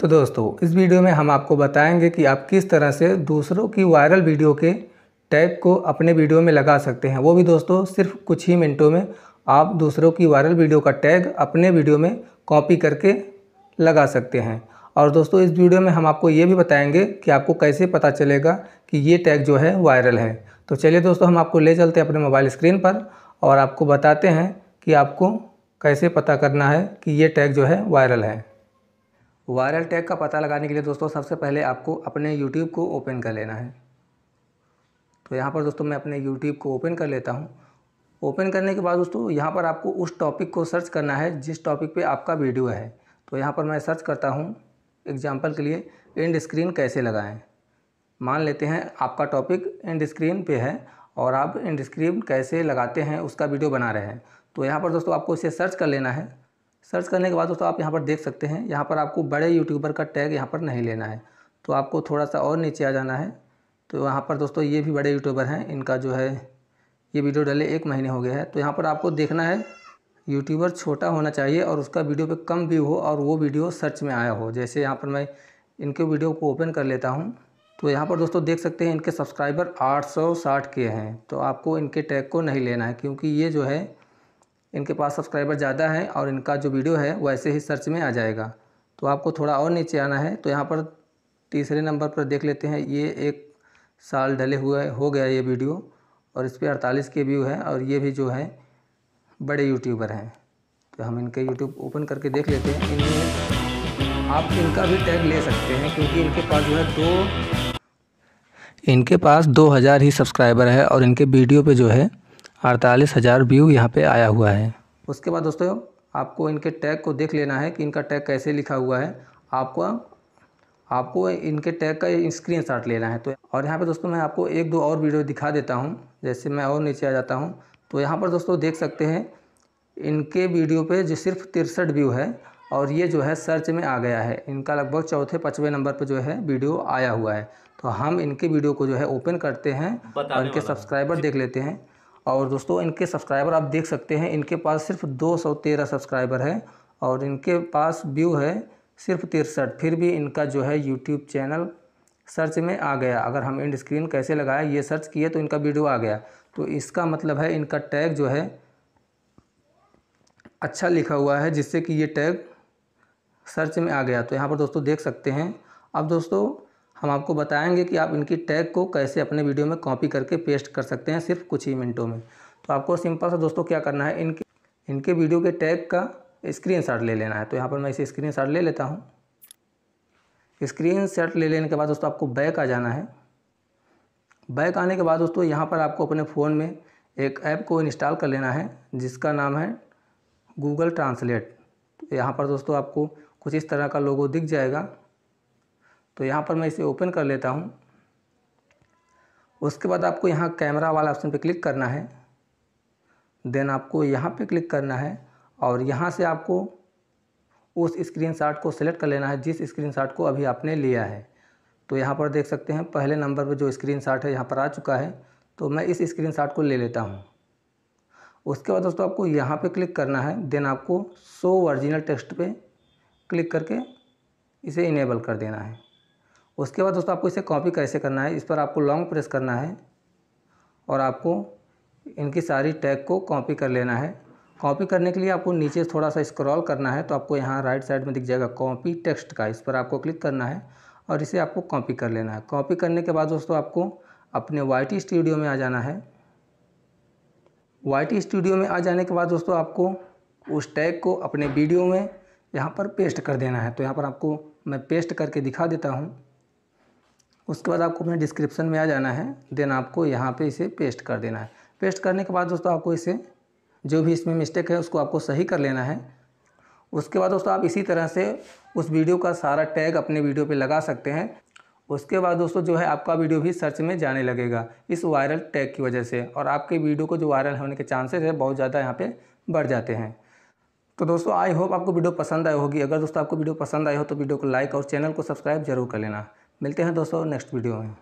तो दोस्तों इस वीडियो में हम आपको बताएंगे कि आप किस तरह से दूसरों की वायरल वीडियो के टैग को अपने वीडियो में लगा सकते हैं वो भी दोस्तों सिर्फ कुछ ही मिनटों में आप दूसरों की वायरल वीडियो का टैग अपने वीडियो में कॉपी करके लगा सकते हैं और दोस्तों इस वीडियो में हम आपको ये भी बताएंगे कि आपको कैसे पता चलेगा कि ये टैग जो है वायरल है तो चलिए दोस्तों हम आपको ले चलते हैं अपने मोबाइल स्क्रीन पर और आपको बताते हैं कि आपको कैसे पता करना है कि ये टैग जो है वायरल है वायरल टैग का पता लगाने के लिए दोस्तों सबसे पहले आपको अपने यूट्यूब को ओपन कर लेना है तो यहाँ पर दोस्तों मैं अपने यूट्यूब को ओपन कर लेता हूँ ओपन करने के बाद दोस्तों यहाँ पर आपको उस टॉपिक को सर्च करना है जिस टॉपिक पे आपका वीडियो है तो यहाँ पर मैं सर्च करता हूँ एग्जाम्पल के लिए एंड स्क्रीन कैसे लगाएं मान लेते हैं आपका टॉपिक एंड स्क्रीन पे है और आप एंड स्क्रीन कैसे लगाते हैं उसका वीडियो बना रहे हैं तो यहाँ पर दोस्तों आपको इसे सर्च कर लेना है सर्च करने के बाद दोस्तों आप यहाँ पर देख सकते हैं यहाँ पर आपको बड़े यूट्यूबर का टैग यहाँ पर नहीं लेना है तो आपको थोड़ा सा और नीचे आ जाना है तो यहाँ पर दोस्तों ये भी बड़े यूट्यूबर हैं इनका जो है ये वीडियो डले एक महीने हो गया है तो यहाँ पर आपको देखना है यूट्यूबर छोटा होना चाहिए और उसका वीडियो पे कम व्यू हो और वो वीडियो सर्च में आया हो जैसे यहाँ पर मैं इनके वीडियो को ओपन कर लेता हूँ तो यहाँ पर दोस्तों देख सकते हैं इनके सब्सक्राइबर 860 के हैं तो आपको इनके टैग को नहीं लेना है क्योंकि ये जो है इनके पास सब्सक्राइबर ज़्यादा हैं और इनका जो वीडियो है वो ऐसे ही सर्च में आ जाएगा तो आपको थोड़ा और नीचे आना है तो यहाँ पर तीसरे नंबर पर देख लेते हैं ये एक साल ढले हुए हो गया ये वीडियो और इस पर अड़तालीस के व्यू है और ये भी जो है बड़े यूट्यूबर हैं तो हम इनके यूट्यूब ओपन करके देख लेते हैं इनमें आप इनका भी टैग ले सकते हैं क्योंकि इनके पास जो है दो इनके पास 2000 ही सब्सक्राइबर है और इनके वीडियो पे जो है अड़तालीस हज़ार व्यू यहाँ पे आया हुआ है उसके बाद दोस्तों आपको इनके टैग को देख लेना है कि इनका टैग कैसे लिखा हुआ है आपको आपको इनके टैग का स्क्रीन शॉट लेना है तो और यहाँ पे दोस्तों मैं आपको एक दो और वीडियो दिखा देता हूँ जैसे मैं और नीचे आ जाता हूँ तो यहाँ पर दोस्तों देख सकते हैं इनके वीडियो पे जो सिर्फ तिरसठ व्यू है और ये जो है सर्च में आ गया है इनका लगभग चौथे पाँचवें नंबर पर जो है वीडियो आया हुआ है तो हम इनके वीडियो को जो है ओपन करते हैं और इनके सब्सक्राइबर देख लेते हैं और दोस्तों इनके सब्सक्राइबर आप देख सकते हैं इनके पास सिर्फ 213 सब्सक्राइबर है और इनके पास व्यू है सिर्फ तिरसठ फिर भी इनका जो है यूट्यूब चैनल सर्च में आ गया अगर हम इंड स्क्रीन कैसे लगाए ये सर्च किए तो इनका वीडियो आ गया तो इसका मतलब है इनका टैग जो है अच्छा लिखा हुआ है जिससे कि ये टैग सर्च में आ गया तो यहाँ पर दोस्तों देख सकते हैं अब दोस्तों हम आपको बताएंगे कि आप इनकी टैग को कैसे अपने वीडियो में कॉपी करके पेस्ट कर सकते हैं सिर्फ कुछ ही मिनटों में तो आपको सिंपल सा दोस्तों क्या करना है इनके इनके वीडियो के टैग का स्क्रीनशॉट ले लेना है तो यहाँ पर मैं इसे स्क्रीनशॉट ले लेता हूँ स्क्रीनशॉट ले लेने के बाद दोस्तों आपको बैक आ जाना है बैक आने के बाद दोस्तों यहाँ पर आपको अपने फ़ोन में एक ऐप को इंस्टॉल कर लेना है जिसका नाम है गूगल ट्रांसलेट तो यहाँ पर दोस्तों आपको कुछ इस तरह का लोगो दिख जाएगा तो यहाँ पर मैं इसे ओपन कर लेता हूँ उसके बाद आपको यहाँ कैमरा वाला ऑप्शन पे क्लिक करना है देन आपको यहाँ पे क्लिक करना है और यहाँ से आपको उस स्क्रीनशॉट को सिलेक्ट कर लेना है जिस स्क्रीनशॉट को अभी आपने लिया है तो यहाँ पर देख सकते हैं पहले नंबर पर जो स्क्रीनशॉट है यहाँ पर आ चुका है तो मैं इस स्क्रीनशॉट को ले लेता हूँ उसके बाद दोस्तों आपको यहाँ पे क्लिक करना है देन आपको शो ओरिजिनल टेक्स्ट पे क्लिक करके इसे इनेबल कर देना है उसके बाद दोस्तों आपको इसे कॉपी कैसे करना है इस पर आपको लॉन्ग प्रेस करना है और आपको इनकी सारी टैग को कॉपी कर लेना है कॉपी करने के लिए आपको नीचे थोड़ा सा स्क्रॉल करना है तो आपको यहाँ राइट साइड में दिख जाएगा कॉपी टेक्स्ट का इस पर आपको क्लिक करना है और इसे आपको कॉपी कर लेना है कॉपी करने के बाद दोस्तों आपको अपने वाई स्टूडियो में आ जाना है वाई स्टूडियो में आ जाने के बाद दोस्तों आपको उस टैग को अपने वीडियो में यहाँ पर पेस्ट कर देना है तो यहाँ पर आपको मैं पेस्ट करके दिखा देता हूँ उसके बाद आपको अपने डिस्क्रिप्शन में आ जाना है देन आपको यहाँ पे इसे पेस्ट कर देना है पेस्ट करने के बाद दोस्तों आपको इसे जो भी इसमें मिस्टेक है उसको आपको सही कर लेना है उसके बाद दोस्तों आप इसी तरह से उस वीडियो का सारा टैग अपने वीडियो पर लगा सकते हैं उसके बाद दोस्तों जो है आपका वीडियो भी सर्च में जाने लगेगा इस वायरल टैग की वजह से और आपके वीडियो को जो वायरल होने के चांसेस है बहुत ज़्यादा यहाँ पर बढ़ जाते हैं तो दोस्तों आई होप आपको वीडियो पसंद आई होगी अगर दोस्तों आपको वीडियो पसंद आई हो तो वीडियो को लाइक और चैनल को सब्सक्राइब जरूर कर लेना मिलते हैं दोस्तों नेक्स्ट वीडियो में